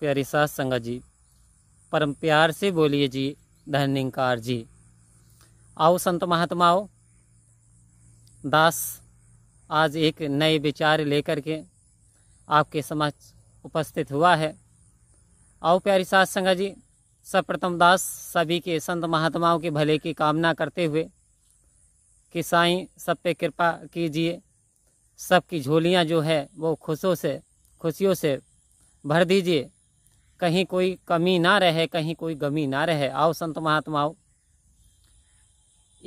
प्यारी सास संगत जी परम प्यार से बोलिए जी धनकार जी आओ संत महात्माओं दास आज एक नए विचार लेकर के आपके समक्ष उपस्थित हुआ है आओ प्यारी सास संगत जी सर्वप्रथम दास सभी के संत महात्माओं के भले की कामना करते हुए कि साई सब पे कृपा कीजिए सबकी झोलियाँ जो है वो खुशों से खुशियों से भर दीजिए कहीं कोई कमी ना रहे कहीं कोई गमी ना रहे आओ संत महात्माओं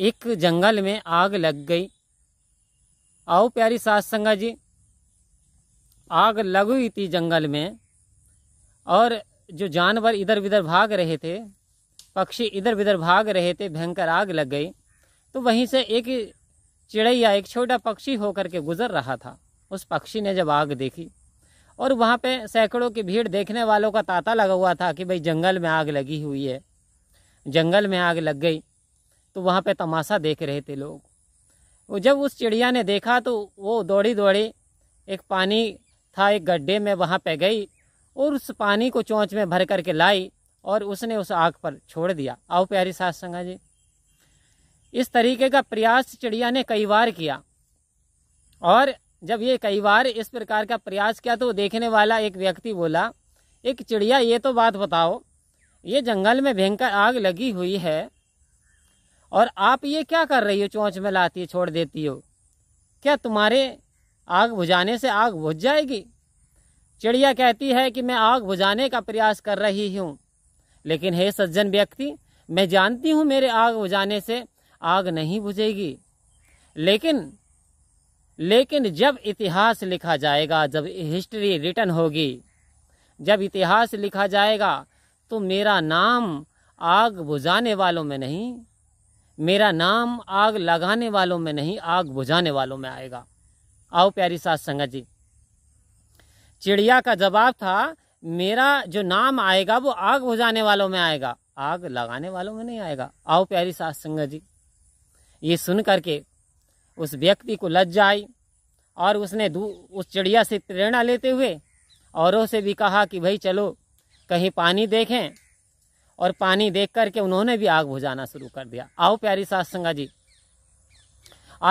एक जंगल में आग लग गई आओ प्यारी सास संगा जी आग लग हुई थी जंगल में और जो जानवर इधर उधर भाग रहे थे पक्षी इधर उधर भाग रहे थे भयंकर आग लग गई तो वहीं से एक चिड़ैया एक छोटा पक्षी होकर के गुजर रहा था उस पक्षी ने जब आग देखी और वहाँ पे सैकड़ों की भीड़ देखने वालों का तांता लगा हुआ था कि भाई जंगल में आग लगी हुई है जंगल में आग लग गई तो वहाँ पे तमाशा देख रहे थे लोग वो जब उस चिड़िया ने देखा तो वो दौड़ी दौड़ी एक पानी था एक गड्ढे में वहाँ पे गई और उस पानी को चोंच में भर करके लाई और उसने उस आग पर छोड़ दिया आओ प्यारी सास संगा जी इस तरीके का प्रयास चिड़िया ने कई बार किया और जब ये कई बार इस प्रकार का प्रयास किया तो देखने वाला एक व्यक्ति बोला एक चिड़िया ये तो बात बताओ ये जंगल में भयंकर आग लगी हुई है और आप ये क्या कर रही हो चोंच में लाती छोड़ देती हो क्या तुम्हारे आग बुझाने से आग बुझ जाएगी चिड़िया कहती है कि मैं आग बुझाने का प्रयास कर रही हूँ लेकिन हे सज्जन व्यक्ति मैं जानती हूँ मेरे आग बुझाने से आग नहीं बुझेगी लेकिन लेकिन जब इतिहास लिखा जाएगा जब हिस्ट्री रिटर्न होगी जब इतिहास लिखा जाएगा तो मेरा नाम आग बुझाने वालों में नहीं मेरा नाम आग लगाने वालों में नहीं आग बुझाने वालों में आएगा आओ प्यारी सास संगत जी चिड़िया का जवाब था मेरा जो नाम आएगा वो आग बुझाने वालों में आएगा आग लगाने वालों में नहीं आएगा आओ प्यारी सास संगत जी ये सुन करके उस व्यक्ति को लज्जा आई और उसने उस चिड़िया से प्रेरणा लेते हुए औरों से भी कहा कि भाई चलो कहीं पानी देखें और पानी देख करके उन्होंने भी आग बुझाना शुरू कर दिया आओ प्यारी सास संगा जी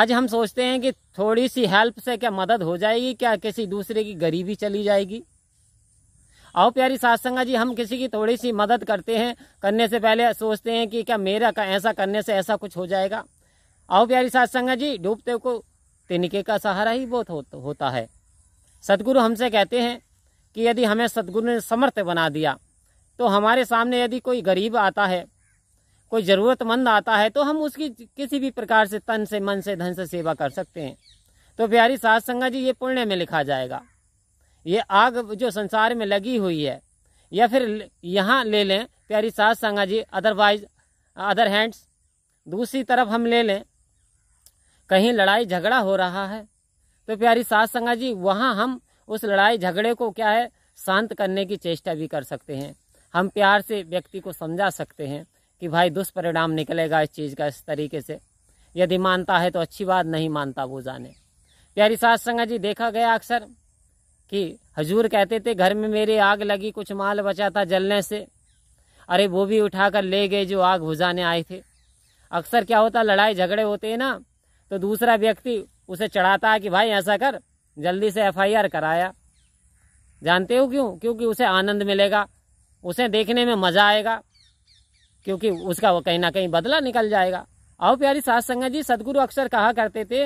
आज हम सोचते हैं कि थोड़ी सी हेल्प से क्या मदद हो जाएगी क्या किसी दूसरे की गरीबी चली जाएगी आओ प्यारी सास संगा जी हम किसी की थोड़ी सी मदद करते हैं करने से पहले सोचते हैं कि क्या मेरा का ऐसा करने से ऐसा कुछ हो जाएगा आओ प्यारी सात संगा जी डूबते को तिनके का सहारा ही बहुत होता है सदगुरु हमसे कहते हैं कि यदि हमें सदगुरु ने समर्थ बना दिया तो हमारे सामने यदि कोई गरीब आता है कोई ज़रूरतमंद आता है तो हम उसकी किसी भी प्रकार से तन से मन से धन से सेवा कर सकते हैं तो प्यारी सात संगा जी ये पुण्य में लिखा जाएगा ये आग जो संसार में लगी हुई है या फिर यहाँ ले लें प्यारी सात संगा जी अदरवाइज अदर हैंड्स दूसरी तरफ हम ले लें कहीं लड़ाई झगड़ा हो रहा है तो प्यारी सास संगा जी वहाँ हम उस लड़ाई झगड़े को क्या है शांत करने की चेष्टा भी कर सकते हैं हम प्यार से व्यक्ति को समझा सकते हैं कि भाई दुष्परिणाम निकलेगा इस चीज़ का इस तरीके से यदि मानता है तो अच्छी बात नहीं मानता वो जाने प्यारी सास संगा जी देखा गया अक्सर कि हजूर कहते थे घर में मेरे आग लगी कुछ माल बचा था जलने से अरे वो भी उठाकर ले गए जो आग बुझाने आए थे अक्सर क्या होता लड़ाई झगड़े होते हैं ना तो दूसरा व्यक्ति उसे चढ़ाता है कि भाई ऐसा कर जल्दी से एफआईआर कराया जानते हो क्यों क्योंकि उसे आनंद मिलेगा उसे देखने में मज़ा आएगा क्योंकि उसका वो कहीं ना कहीं बदला निकल जाएगा आओ प्यारी सास संगत जी सदगुरु अक्सर कहा करते थे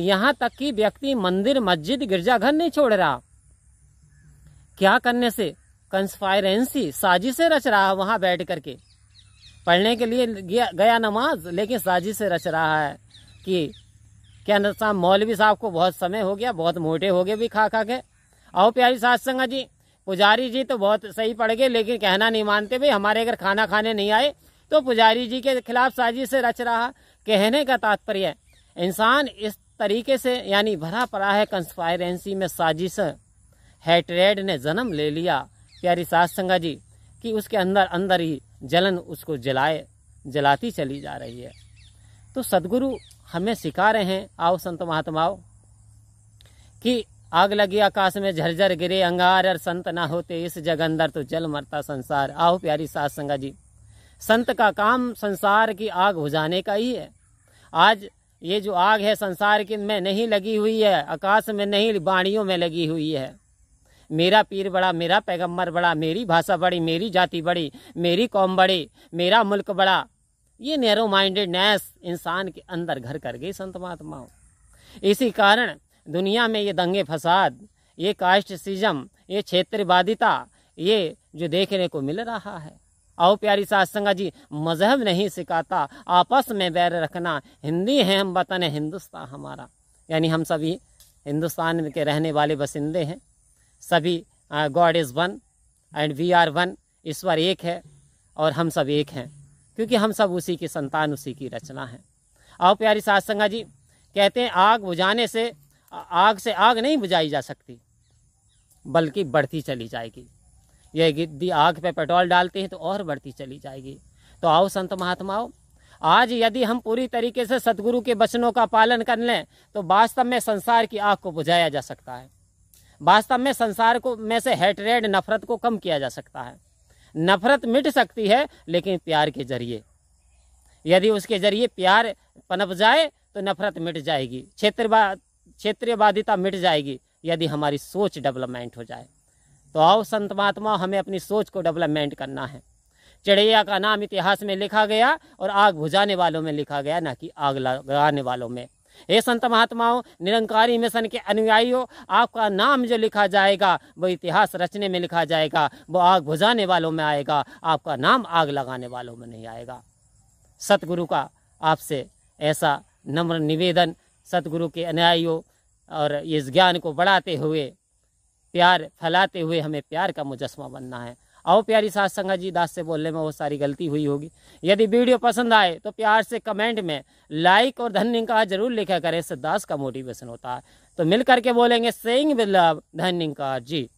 यहाँ तक कि व्यक्ति मंदिर मस्जिद गिरजाघर नहीं छोड़ रहा क्या करने से कंस्पायरेंसी साजिश से रच रहा वहां बैठ करके पढ़ने के लिए गया नमाज लेकिन साजिश से रच रहा है कि क्या अनंत साहब मौलवी साहब को बहुत समय हो गया बहुत मोटे हो गए भी खा खा के आओ प्यारी सास संगा जी पुजारी जी तो बहुत सही पड़ गए लेकिन कहना नहीं मानते भाई हमारे अगर खाना खाने नहीं आए तो पुजारी जी के खिलाफ साजिश से रच रहा कहने का तात्पर्य इंसान इस तरीके से यानी भरा पड़ा है कंस्पायरेंसी में साजिश हैट्रेड ने जन्म ले लिया प्यारी सास संगा जी कि उसके अंदर अंदर ही जलन उसको जलाए जलाती चली जा रही है तो सदगुरु हमें सिखा रहे हैं आओ संत महात्माओं कि आग लगी आकाश में झरझर गिरे अंगार और संत ना होते इस जग अंदर तो जल मरता संसार आओ प्यारी सास संगा जी संत का काम संसार की आग बुझाने का ही है आज ये जो आग है संसार की में नहीं लगी हुई है आकाश में नहीं बाणियों में लगी हुई है मेरा पीर बड़ा मेरा पैगंबर बड़ा मेरी भाषा बड़ी मेरी जाति बड़ी मेरी कौम बड़ी मेरा मुल्क बड़ा ये नैरो माइंडेडनेस इंसान के अंदर घर कर गई संत महात्माओं इसी कारण दुनिया में ये दंगे फसाद ये कास्ट सिजम ये क्षेत्रवादिता ये जो देखने को मिल रहा है आओ प्यारी सासंगा जी मजहब नहीं सिखाता आपस में बैर रखना हिंदी है हम वतन है हिंदुस्तान हमारा यानी हम सभी हिंदुस्तान के रहने वाले बसिंदे हैं सभी God is one and we are one ईश्वर एक है और हम सब एक हैं क्योंकि हम सब उसी की संतान उसी की रचना है आओ प्यारी सास संगा जी कहते हैं आग बुझाने से आग से आग नहीं बुझाई जा सकती बल्कि बढ़ती चली जाएगी यह गिद्धि आग पे पेट्रोल डालते हैं तो और बढ़ती चली जाएगी तो आओ संत महात्माओं आज यदि हम पूरी तरीके से सदगुरु के वचनों का पालन कर लें तो वास्तव में संसार की आग को बुझाया जा सकता है वास्तव में संसार को में से हेटरेड नफरत को कम किया जा सकता है नफरत मिट सकती है लेकिन प्यार के जरिए यदि उसके जरिए प्यार पनप जाए तो नफरत मिट जाएगी क्षेत्रवाद बाधिता मिट जाएगी यदि हमारी सोच डेवलपमेंट हो जाए तो आओ संत महात्मा हमें अपनी सोच को डेवलपमेंट करना है चिड़ैया का नाम इतिहास में लिखा गया और आग बुझाने वालों में लिखा गया ना कि आग लगाने वालों में हे संत महात्माओं निरंकारी मिशन के अनुयायियों आपका नाम जो लिखा जाएगा वो इतिहास रचने में लिखा जाएगा वो आग बुझाने वालों में आएगा आपका नाम आग लगाने वालों में नहीं आएगा सतगुरु का आपसे ऐसा नम्र निवेदन सतगुरु के अनुयायियों और इस ज्ञान को बढ़ाते हुए प्यार फैलाते हुए हमें प्यार का मुजस्मा बनना है आओ प्यारी साथ संगा जी दास से बोलने में बहुत सारी गलती हुई होगी यदि वीडियो पसंद आए तो प्यार से कमेंट में लाइक और धन्य का जरूर लिखा करें दास का मोटिवेशन होता है तो मिल करके बोलेंगे सेइंग विद लव धन्य जी